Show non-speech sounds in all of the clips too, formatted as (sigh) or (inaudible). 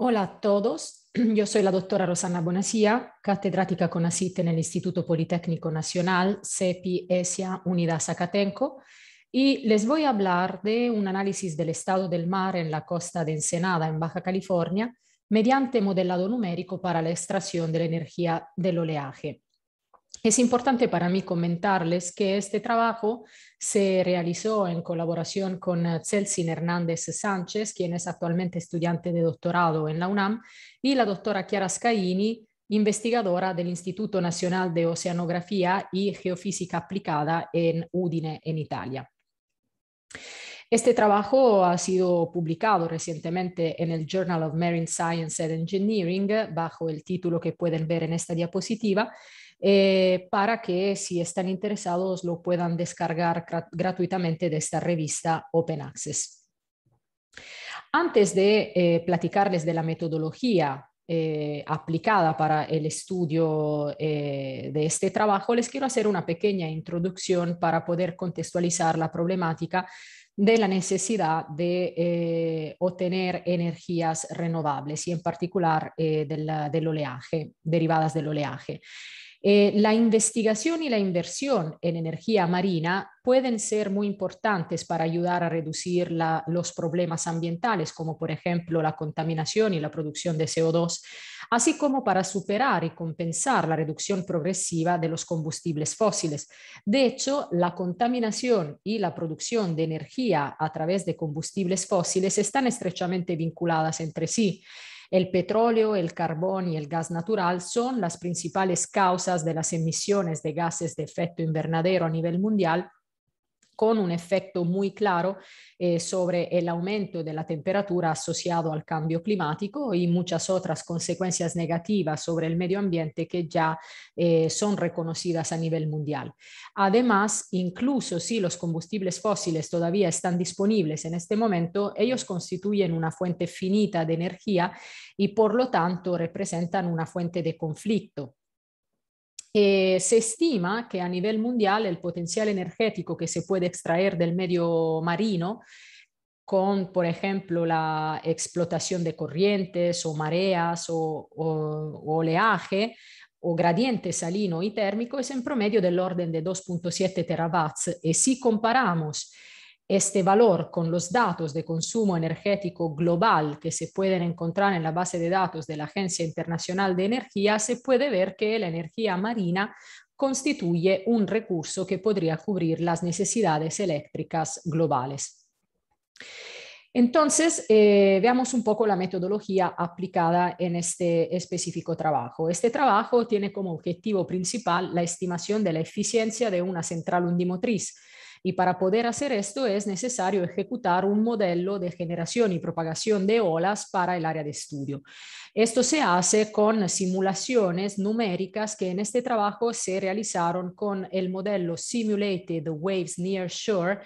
Hola a todos, (clears throat) yo soy la doctora Rosana Bonacía, catedrática con ACIT en el Instituto Politécnico Nacional, CEPI ESIA Unidad Zacatenco, y les voy a hablar de un análisis del estado del mar en la costa de Ensenada, en Baja California, mediante modelado numérico para la extracción de la energía del oleaje. Es importante para mí comentarles que este trabajo se realizó en colaboración con eh, Celsin Hernández Sánchez, quien es actualmente estudiante de doctorado en la UNAM, y la doctora Chiara Scaini, investigadora del Instituto Nacional de Oceanografía y Geofísica Aplicada en Udine, en Italia. Este trabajo ha sido publicado recientemente en el Journal of Marine Science and Engineering bajo el título que pueden ver en esta diapositiva eh, para que si están interesados lo puedan descargar gratuitamente de esta revista Open Access. Antes de eh, platicarles de la metodología eh, aplicada para el estudio de este trabajo, les quiero hacer una pequeña introducción para poder contextualizar la problemática de la necesidad de obtener energías renovables y en particular del, oleaje, derivadas del oleaje. Eh, la investigación y la inversión en energía marina pueden ser muy importantes para ayudar a reducir los problemas ambientales, como por ejemplo la contaminación y la producción de CO2, así como para superar y compensar la reducción progresiva de los combustibles fósiles. De hecho, la contaminación y la producción de energía a través de combustibles fósiles están estrechamente vinculadas entre sí. El petróleo, el carbón y el gas natural son las principales causas de las emisiones de gases de efecto invernadero a nivel mundial con un efecto muy claro eh, sobre el aumento de la temperatura asociado al cambio climático y muchas otras consecuencias negativas sobre el medio ambiente que ya eh, son reconocidas a nivel mundial. Además, incluso si los combustibles fósiles todavía están disponibles en este momento, ellos constituyen una fuente finita de energía y por lo tanto representan una fuente de conflicto se estima que a nivel mundial el potencial energético que se puede extraer del medio marino con, por ejemplo, la explotación de corrientes o mareas o, oleaje o gradiente salino y térmico es en promedio del orden de 2.7 terawatts y si comparamos este valor con los datos de consumo energético global que se pueden encontrar en la base de datos de la Agencia Internacional de Energía, se puede ver que la energía marina constituye un recurso que podría cubrir las necesidades eléctricas globales. Entonces, eh, veamos un poco la metodología aplicada en este específico trabajo. Este trabajo tiene como objetivo principal la estimación de la eficiencia de una central undimotriz y para poder hacer esto es necesario ejecutar un modelo de generación y propagación de olas para el área de estudio. Esto se hace con simulaciones numéricas que en este trabajo se realizaron con el modelo Simulated Waves Near Shore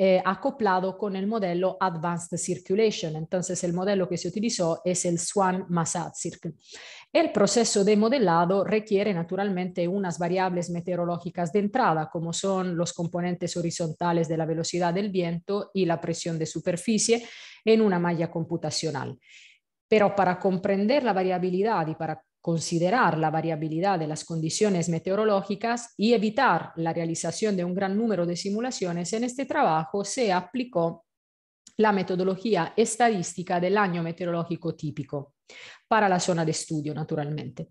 eh, acoplado con el modelo Advanced Circulation. Entonces, el modelo que se utilizó es el Swan-Massad Circle. El proceso de modelado requiere naturalmente unas variables meteorológicas de entrada, como son los componentes horizontales de la velocidad del viento y la presión de superficie en una malla computacional. Pero para comprender la variabilidad y para considerar la variabilidad de las condiciones meteorológicas y evitar la realización de un gran número de simulaciones, en este trabajo se aplicó la metodología estadística del año meteorológico típico para la zona de estudio, naturalmente.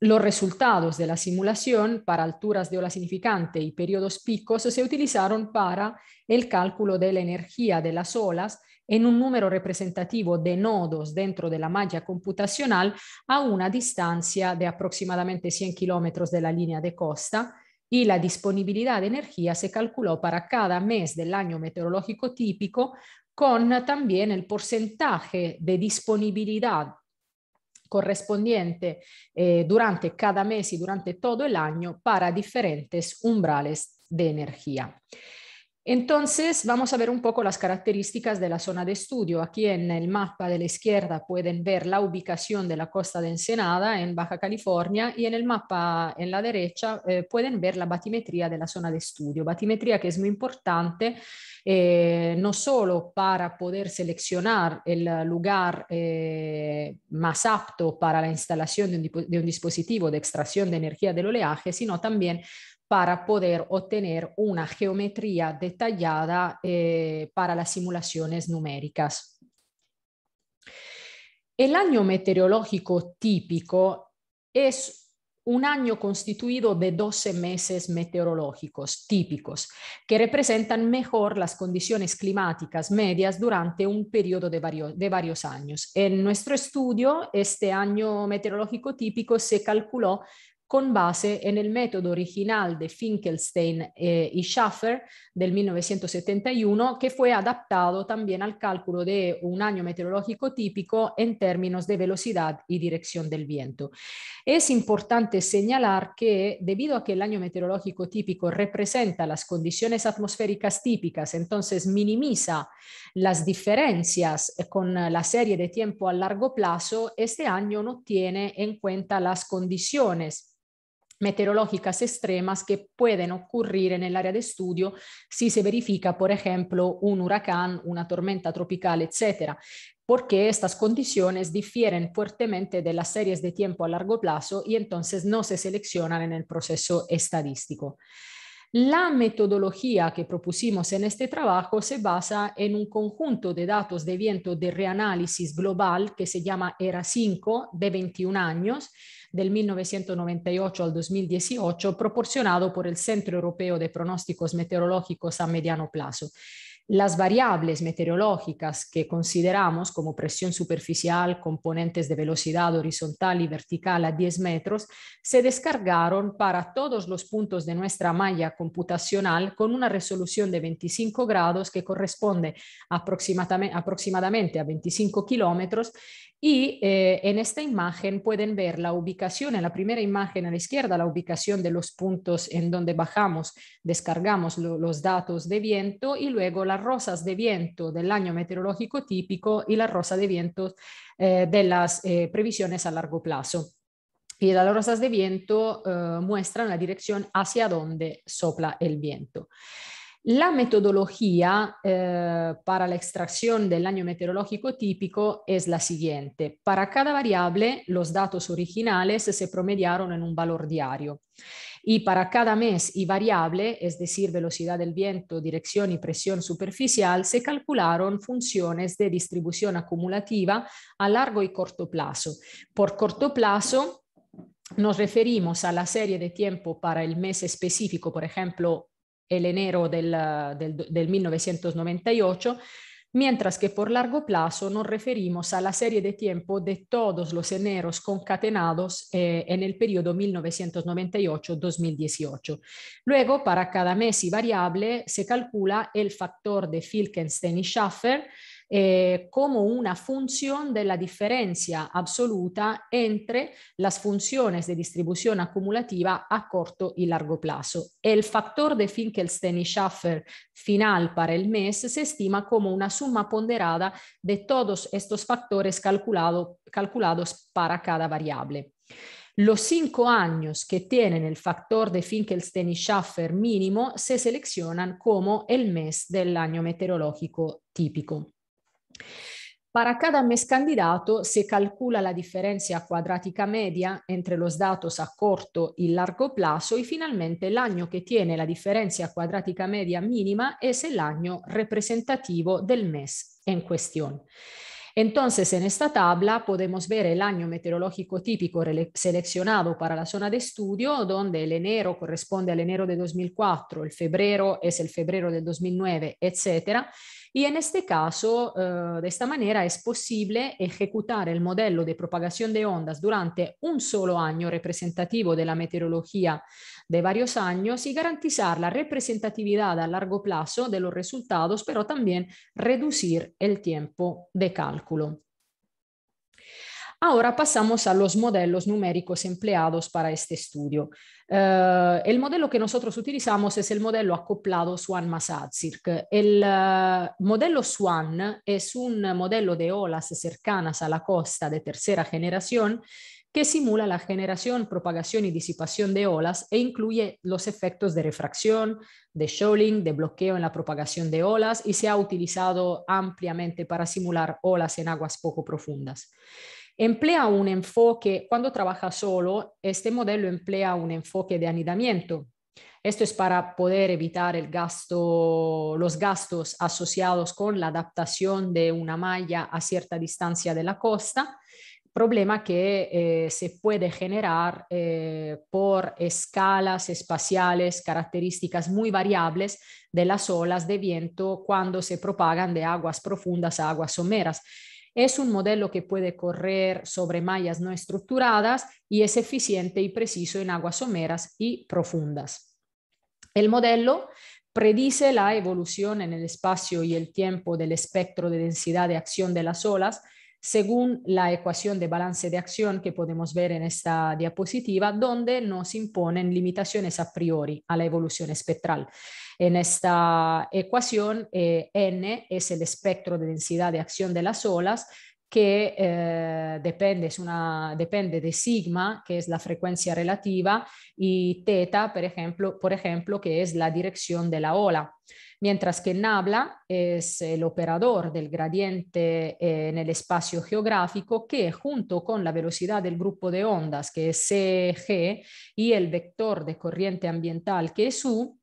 Los resultados de la simulación para alturas de ola significante y periodos picos se utilizaron para el cálculo de la energía de las olas en un número representativo de nodos dentro de la malla computacional a una distancia de aproximadamente 100 kilómetros de la línea de costa y la disponibilidad de energía se calculó para cada mes del año meteorológico típico con también el porcentaje de disponibilidad correspondiente eh, durante cada mes y durante todo el año para diferentes umbrales de energía. Entonces, vamos a ver un poco las características de la zona de estudio. Aquí en el mapa de la izquierda pueden ver la ubicación de la costa de Ensenada en Baja California y en el mapa en la derecha eh, pueden ver la batimetría de la zona de estudio. Batimetría que es muy importante eh, no solo para poder seleccionar el lugar eh, más apto para la instalación de un, de un dispositivo de extracción de energía del oleaje, sino también para poder obtener una geometría detallada eh, para las simulaciones numéricas. El año meteorológico típico es un año constituido de 12 meses meteorológicos típicos, que representan mejor las condiciones climáticas medias durante un periodo de, varios años. En nuestro estudio, este año meteorológico típico se calculó con base en el método original de Finkelstein eh, y Schaffer del 1971, que fue adaptado también al cálculo de un año meteorológico típico en términos de velocidad y dirección del viento. Es importante señalar que debido a que el año meteorológico típico representa las condiciones atmosféricas típicas, entonces minimiza las diferencias con la serie de tiempo a largo plazo, este año no tiene en cuenta las condiciones meteorológicas extremas que pueden ocurrir en el área de estudio si se verifica, por ejemplo, un huracán, una tormenta tropical, etcétera porque estas condiciones difieren fuertemente de las series de tiempo a largo plazo y entonces no se seleccionan en el proceso estadístico. La metodología que propusimos en este trabajo se basa en un conjunto de datos de viento de reanálisis global que se llama ERA 5 de 21 años, del 1998 al 2018 proporcionado por el Centro Europeo de Pronósticos Meteorológicos a Mediano Plazo. Las variables meteorológicas que consideramos como presión superficial, componentes de velocidad horizontal y vertical a 10 metros, se descargaron para todos los puntos de nuestra malla computacional con una resolución de 25 grados que corresponde aproximadamente a 25 kilómetros y eh, en esta imagen pueden ver la ubicación, en la primera imagen a la izquierda, la ubicación de los puntos en donde bajamos, descargamos los datos de viento y luego las rosas de viento del año meteorológico típico y la rosa de viento eh, de las eh, previsiones a largo plazo. Y las rosas de viento muestran la dirección hacia donde sopla el viento. La metodología eh, para la extracción del año meteorológico típico es la siguiente. Para cada variable, los datos originales se promediaron en un valor diario. Y para cada mes y variable, es decir, velocidad del viento, dirección y presión superficial, se calcularon funciones de distribución acumulativa a largo y corto plazo. Por corto plazo, nos referimos a la serie de tiempo para el mes específico, por ejemplo, el enero del, 1998 ah, mientras que por largo plazo nos referimos a la serie de tiempo de todos los eneros concatenados eh, en el periodo 1998-2018. Luego, para cada mes y variable, se calcula el factor de Filkenstein y Schaffer, eh, como una función de la diferencia absoluta entre las funciones de distribución acumulativa a corto y largo plazo. El factor de Finkelstein y Schaffer final para el mes se estima como una suma ponderada de todos estos factores calculados para cada variable. Los cinco años que tienen el factor de Finkelstein y Schaffer mínimo se seleccionan como el mes del año meteorológico típico. Para cada mes candidato se calcula la diferencia cuadrática media entre los datos a corto y largo plazo y finalmente el año que tiene la diferencia cuadrática media mínima es el año representativo del mes en cuestión. Entonces, en esta tabla podemos ver el año meteorológico típico seleccionado para la zona de estudio, donde el enero corresponde al enero de 2004, el febrero es el febrero del 2009, etcétera Y en este caso, eh, de esta manera, es posible ejecutar el modelo de propagación de ondas durante un solo año representativo de la meteorología de varios años y garantizar la representatividad a largo plazo de los resultados, pero también reducir el tiempo de cálculo. Ahora pasamos a los modelos numéricos empleados para este estudio. Eh, el modelo que nosotros utilizamos es el modelo acoplado Swan-Masatzirk. El eh, modelo Swan es un modelo de olas cercanas a la costa de tercera generación que simula la generación, propagación y disipación de olas e incluye los efectos de refracción, de shoaling, de bloqueo en la propagación de olas y se ha utilizado ampliamente para simular olas en aguas poco profundas. Emplea un enfoque, cuando trabaja solo, este modelo emplea un enfoque de anidamiento. Esto es para poder evitar el gasto, los gastos asociados con la adaptación de una malla a cierta distancia de la costa, problema que eh, se puede generar eh, por escalas espaciales, características muy variables de las olas de viento cuando se propagan de aguas profundas a aguas someras. Es un modelo que puede correr sobre mallas no estructuradas y es eficiente y preciso en aguas someras y profundas. El modelo predice la evolución en el espacio y el tiempo del espectro de densidad de acción de las olas según la ecuación de balance de acción que podemos ver en esta diapositiva, donde nos imponen limitaciones a priori a la evolución espectral. En esta ecuación, eh, n es el espectro de densidad de acción de las olas, que eh, depende, una, depende de sigma, que es la frecuencia relativa, y teta, por ejemplo, por ejemplo, que es la dirección de la ola. Mientras que nabla es el operador del gradiente eh, en el espacio geográfico que junto con la velocidad del grupo de ondas, que es CG, y el vector de corriente ambiental, que es U,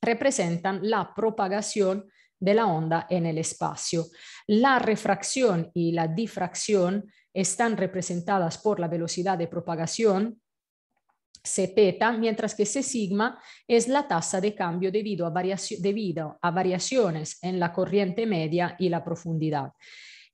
representan la propagación de la onda en el espacio. La refracción y la difracción están representadas por la velocidad de propagación, se mientras que se sigma es la tasa de cambio debido debido a variaciones en la corriente media y la profundidad.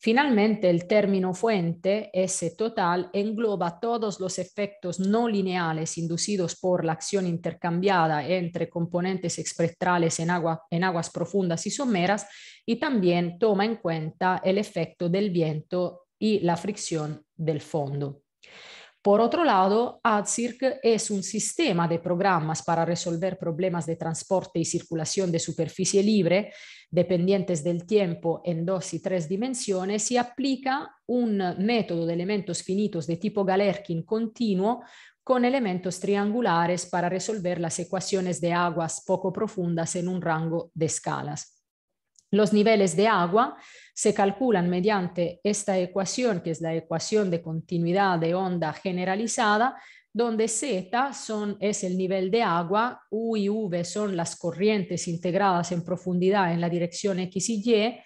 Finalmente, el término fuente, S total, engloba todos los efectos no lineales inducidos por la acción intercambiada entre componentes espectrales en, en aguas profundas y someras y también toma en cuenta el efecto del viento y la fricción del fondo. Por otro lado, ADCIRC es un sistema de programas para resolver problemas de transporte y circulación de superficie libre dependientes del tiempo en dos y tres dimensiones y aplica un método de elementos finitos de tipo Galerkin continuo con elementos triangulares para resolver las ecuaciones de aguas poco profundas en un rango de escalas. Los niveles de agua se calculan mediante esta ecuación, que es la ecuación de continuidad de onda generalizada, donde Z son, es el nivel de agua, U y V son las corrientes integradas en profundidad en la dirección X y Y,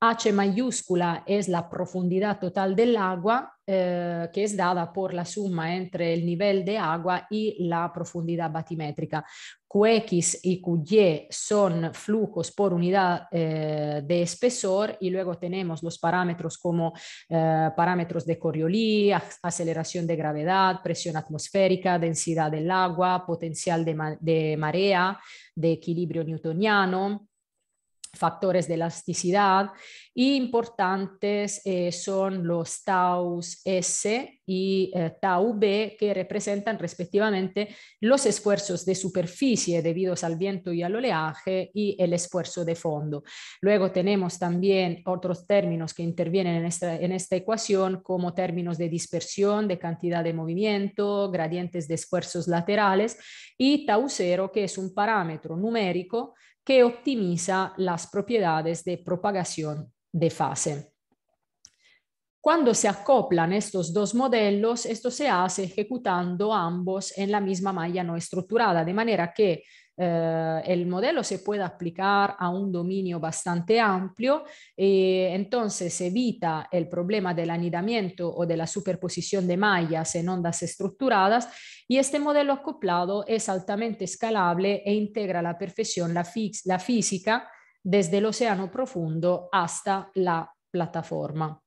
H mayúscula es la profundidad total del agua, eh, que es dada por la suma entre el nivel de agua y la profundidad batimétrica. QX y QY son flujos por unidad eh, de espesor y luego tenemos los parámetros como eh, parámetros de Coriolis, aceleración de gravedad, presión atmosférica, densidad del agua, potencial de marea, de equilibrio newtoniano factores de elasticidad y importantes eh, son los taus S y eh, tau B que representan respectivamente los esfuerzos de superficie debidos al viento y al oleaje y el esfuerzo de fondo. Luego tenemos también otros términos que intervienen en esta, en esta ecuación como términos de dispersión, de cantidad de movimiento, gradientes de esfuerzos laterales y tau cero que es un parámetro numérico que optimiza las propiedades de propagación de fase. Cuando se acoplan estos dos modelos, esto se hace ejecutando ambos en la misma malla no estructurada, de manera que eh, el modelo se puede aplicar a un dominio bastante amplio y eh, entonces evita el problema del anidamiento o de la superposición de mallas en ondas estructuradas y este modelo acoplado es altamente escalable e integra la perfección la, la física desde el océano profundo hasta la plataforma.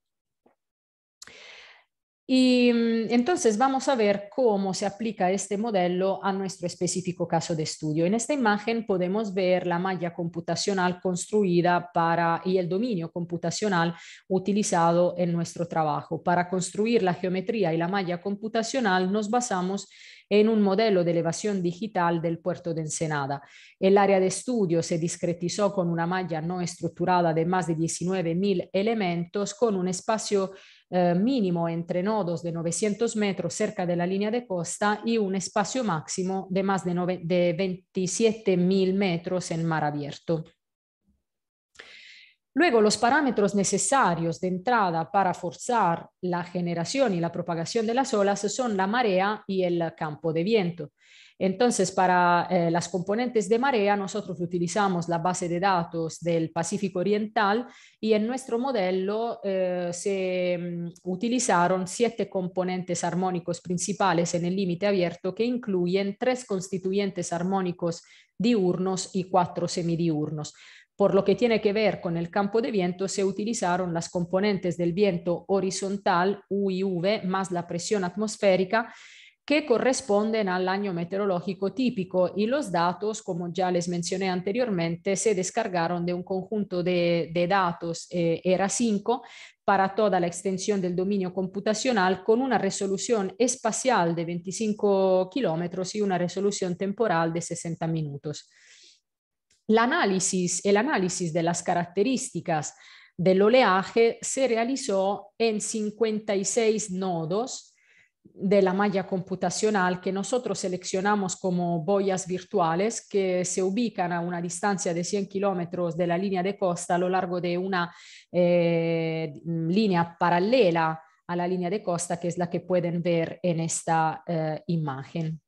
Y mm, entonces vamos a ver cómo se aplica este modelo a nuestro específico caso de estudio. En esta imagen podemos ver la malla computacional construida para y el dominio computacional utilizado en nuestro trabajo. Para construir la geometría y la malla computacional nos basamos en un modelo de elevación digital del puerto de Ensenada. El área de estudio se discretizó con una malla no estructurada de más de 19.000 elementos con un espacio eh, mínimo entre nodos de 900 metros cerca de la línea de costa y un espacio máximo de más de, de 27.000 metros en mar abierto. Luego, los parámetros necesarios de entrada para forzar la generación y la propagación de las olas son la marea y el campo de viento. Entonces, para eh, las componentes de marea, nosotros utilizamos la base de datos del Pacífico Oriental y en nuestro modelo eh, se mm, utilizaron siete componentes armónicos principales en el límite abierto que incluyen tres constituyentes armónicos diurnos y cuatro semidiurnos. Por lo que tiene que ver con el campo de viento, se utilizaron las componentes del viento horizontal U y V más la presión atmosférica que corresponden al año meteorológico típico y los datos, como ya les mencioné anteriormente, se descargaron de un conjunto de, datos eh, ERA 5 para toda la extensión del dominio computacional con una resolución espacial de 25 kilómetros y una resolución temporal de 60 minutos el análisis de las características del oleaje se realizó en 56 nodos de la malla computacional que nosotros seleccionamos como boyas virtuales que se ubican a una distancia de 100 kilómetros de la línea de costa a lo largo de una eh, línea paralela a la línea de costa que es la que pueden ver en esta eh, imagen.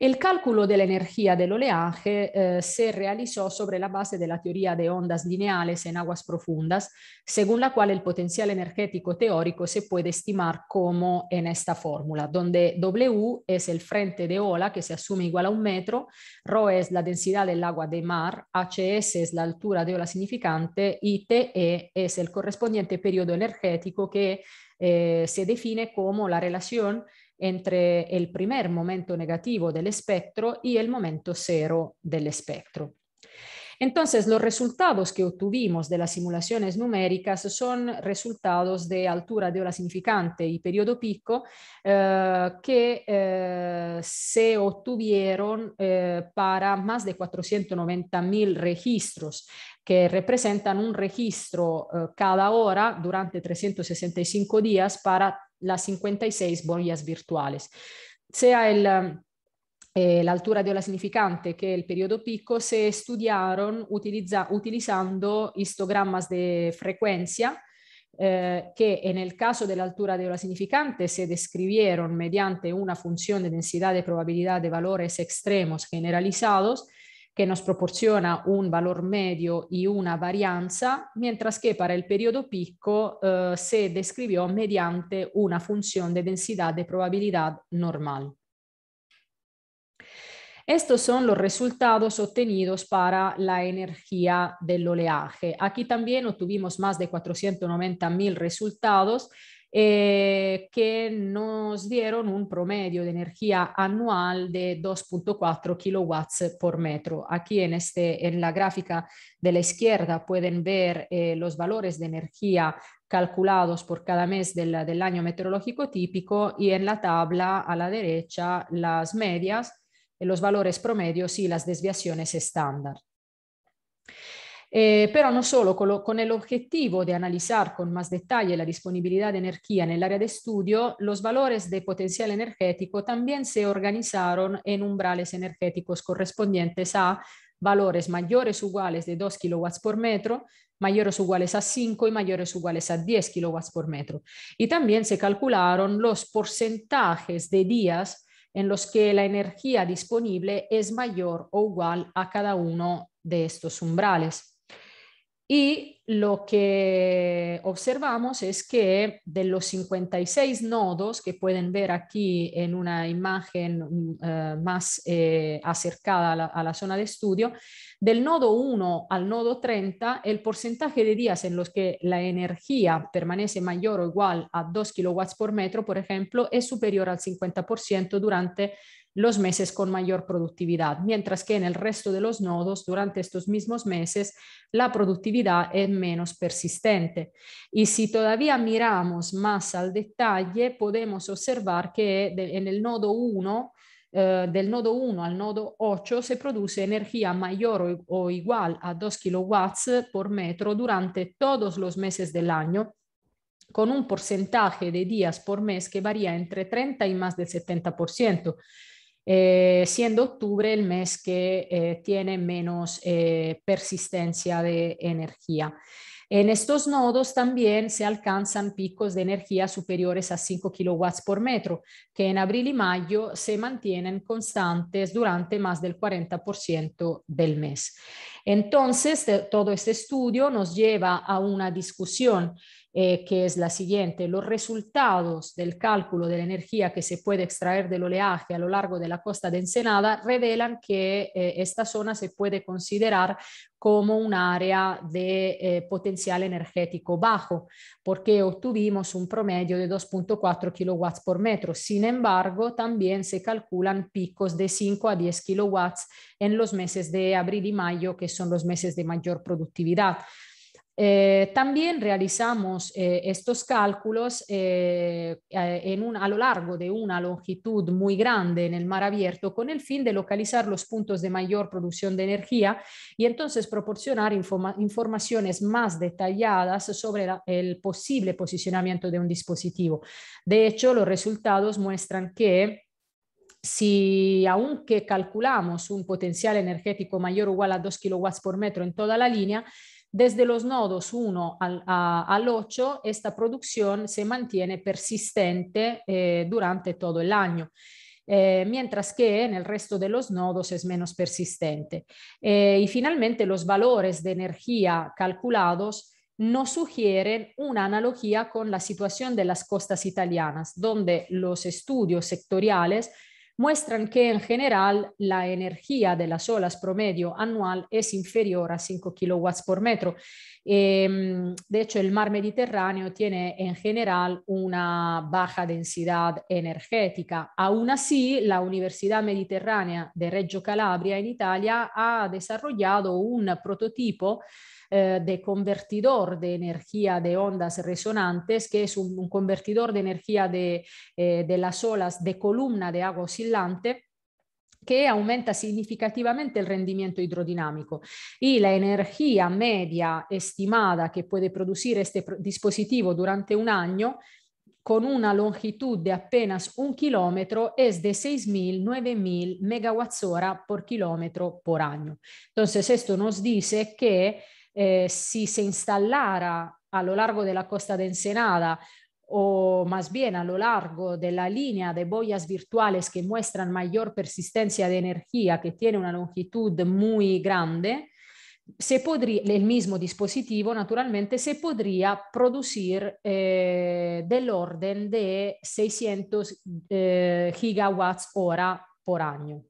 El cálculo de la energía del oleaje eh, se realizó sobre la base de la teoría de ondas lineales en aguas profundas, según la cual el potencial energético teórico se puede estimar como en esta fórmula, donde W es el frente de ola que se asume igual a un metro, ρ es la densidad del agua de mar, HS es la altura de ola significante y TE es el correspondiente periodo energético que eh, se define como la relación entre el primer momento negativo del espectro y el momento cero del espectro. Entonces, los resultados que obtuvimos de las simulaciones numéricas son resultados de altura de ola significante y periodo pico eh, que eh, se obtuvieron eh, para más de 490.000 registros que representan un registro cada hora durante 365 días para las 56 boyas virtuales. Sea um, eh, la altura de ola significante que el periodo pico se estudiaron utilizando histogramas de frecuencia que en el caso de la altura de ola significante se describieron mediante una función de densidad de probabilidad de valores extremos generalizados que nos proporciona un valor medio y una varianza, mientras que para el periodo pico eh, se describió mediante una función de densidad de probabilidad normal. Estos son los resultados obtenidos para la energía del oleaje. Aquí también obtuvimos más de 490.000 resultados eh, que nos dieron un promedio de energía anual de 2.4 kilowatts por metro. Aquí en, este, en la gráfica de la izquierda pueden ver eh, los valores de energía calculados por cada mes del, del año meteorológico típico y en la tabla a la derecha las medias, eh, los valores promedios y las desviaciones estándar. Eh, pero no solo con, el objetivo de analizar con más detalle la disponibilidad de energía en el área de estudio, los valores de potencial energético también se organizaron en umbrales energéticos correspondientes a valores mayores o iguales de 2 kW por metro, mayores o iguales a 5 y mayores o iguales a 10 kW por metro. Y también se calcularon los porcentajes de días en los que la energía disponible es mayor o igual a cada uno de estos umbrales. Y lo que observamos es que de los 56 nodos que pueden ver aquí en una imagen mm, eh, más eh, acercada a la, zona de estudio, del nodo 1 al nodo 30, el porcentaje de días en los que la energía permanece mayor o igual a 2 kilowatts por metro, por ejemplo, es superior al 50% durante los meses con mayor productividad, mientras que en el resto de los nodos durante estos mismos meses la productividad es menos persistente. Y si todavía miramos más al detalle, podemos observar que en el nodo 1 eh, del nodo 1 al nodo 8 se produce energía mayor o, igual a 2 kilowatts por metro durante todos los meses del año, con un porcentaje de días por mes que varía entre 30 y más del 70%. Eh, siendo octubre el mes que eh, tiene menos eh, persistencia de energía. En estos nodos también se alcanzan picos de energía superiores a 5 kilowatts por metro, que en abril y mayo se mantienen constantes durante más del 40% del mes. Entonces, todo este estudio nos lleva a una discusión eh, que es la siguiente. Los resultados del cálculo de la energía que se puede extraer del oleaje a lo largo de la costa de Ensenada revelan que eh, esta zona se puede considerar como un área de eh, potencial energético bajo, porque obtuvimos un promedio de 2.4 kilowatts por metro. Sin embargo, también se calculan picos de 5 a 10 kilowatts en los meses de abril y mayo, que son los meses de mayor productividad. Eh, también realizamos eh, estos cálculos eh, a lo largo de una longitud muy grande en el mar abierto con el fin de localizar los puntos de mayor producción de energía y entonces proporcionar informaciones más detalladas sobre el posible posicionamiento de un dispositivo. De hecho, los resultados muestran que si aunque calculamos un potencial energético mayor o igual a 2 kW por metro en toda la línea, desde los nodos 1 al, 8, esta producción se mantiene persistente eh, durante todo el año. Eh, mientras que en el resto de los nodos es menos persistente. Eh, y finalmente los valores de energía calculados nos sugieren una analogía con la situación de las costas italianas, donde los estudios sectoriales muestran que en general la energía de las olas promedio anual es inferior a 5 kilowatts por metro. Em, de hecho, el mar Mediterráneo tiene en general una baja densidad energética. Aún así, la Universidad Mediterránea de Reggio Calabria en Italia ha desarrollado un prototipo eh, de convertidor de energía de ondas resonantes, que es un, convertidor de energía de, eh, de las olas de columna de agua oscilante que aumenta significativamente el rendimiento hidrodinámico y la energía media estimada que puede producir este dispositivo durante un año con una longitud de apenas un kilómetro es de 6.000, 9.000 megawatts hora por kilómetro por año. Entonces, esto nos dice que eh, si se instalara a lo largo de la costa de Ensenada o más bien a lo largo de la línea de boyas virtuales que muestran mayor persistencia de energía, que tiene una longitud muy grande, el mismo dispositivo naturalmente, se podría producir eh, del orden de 600 eh, gigawatts hora por año.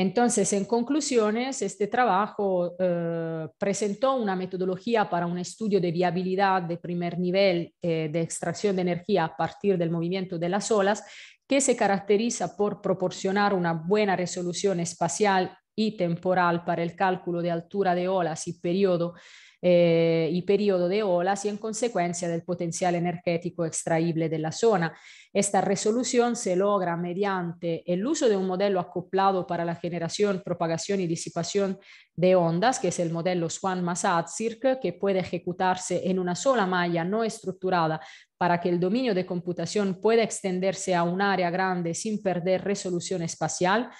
Entonces, en conclusiones, este trabajo eh, presentó una metodología para un estudio de viabilidad de primer nivel eh, de extracción de energía a partir del movimiento de las olas, que se caracteriza por proporcionar una buena resolución espacial y temporal para el cálculo de altura de olas y periodo eh, y periodo de olas y en consecuencia del potencial energético extraíble de la zona. Esta resolución se logra mediante el uso de un modelo acoplado para la generación, propagación y disipación de ondas, que es el modelo swan massad que puede ejecutarse en una sola malla no estructurada para que el dominio de computación pueda extenderse a un área grande sin perder resolución espacial.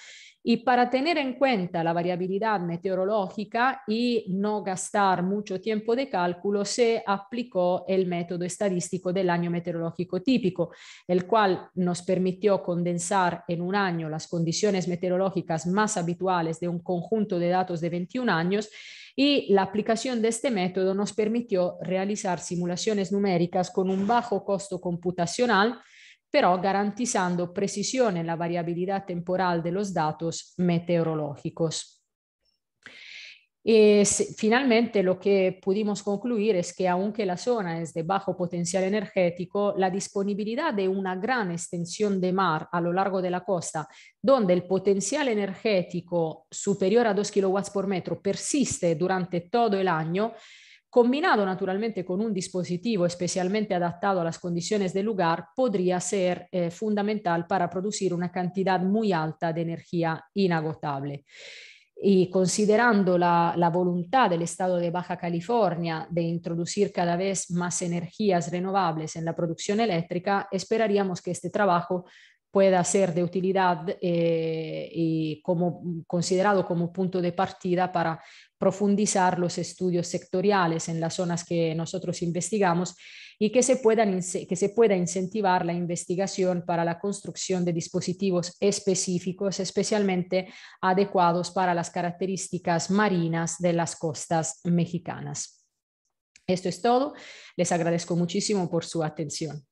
Y para tener en cuenta la variabilidad meteorológica y no gastar mucho tiempo de cálculo, se aplicó el método estadístico del año meteorológico típico, el cual nos permitió condensar en un año las condiciones meteorológicas más habituales de un conjunto de datos de 21 años y la aplicación de este método nos permitió realizar simulaciones numéricas con un bajo costo computacional pero garantizando precisión en la variabilidad temporal de los datos meteorológicos. E finalmente lo que pudimos concluir es que aunque la zona es de bajo potencial energético, la disponibilidad de una gran extensión de mar a lo largo de la costa, donde el potencial energético superior a 2 kW por metro persiste durante todo el año, combinado naturalmente con un dispositivo especialmente adaptado a las condiciones del lugar, podría ser eh, fundamental para producir una cantidad muy alta de energía inagotable. Y considerando la, voluntad del Estado de Baja California de introducir cada vez más energías renovables en la producción eléctrica, esperaríamos que este trabajo pueda ser de utilidad eh, y como, considerado como punto de partida para profundizar los estudios sectoriales en las zonas que nosotros investigamos y que se, que se pueda incentivar la investigación para la construcción de dispositivos específicos, especialmente adecuados para las características marinas de las costas mexicanas. Esto es todo. Les agradezco muchísimo por su atención.